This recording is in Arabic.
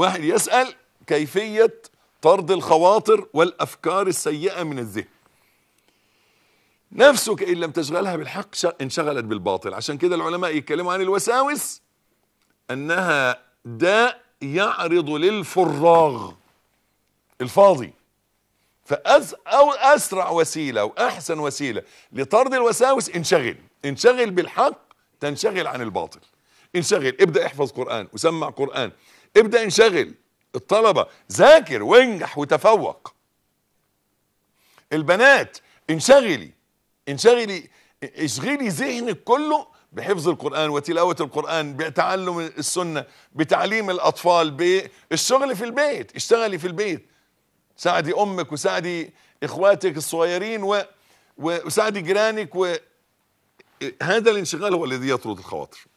واحد يسأل كيفية طرد الخواطر والأفكار السيئة من الذهن نفسك إن لم تشغلها بالحق انشغلت بالباطل عشان كده العلماء يتكلموا عن الوساوس أنها داء يعرض للفراغ الفاضي فأز أو أسرع وسيلة وأحسن وسيلة لطرد الوساوس انشغل انشغل بالحق تنشغل عن الباطل انشغل ابدأ احفظ قرآن وسمع قرآن ابدا انشغل الطلبه ذاكر وانجح وتفوق البنات انشغلي انشغلي اشغلي ذهنك كله بحفظ القرآن وتلاوة القرآن بتعلم السنة بتعليم الأطفال بالشغل في البيت اشتغلي في البيت ساعدي أمك وساعدي إخواتك الصغيرين و... وساعدي جيرانك هذا الانشغال هو الذي يطرد الخواطر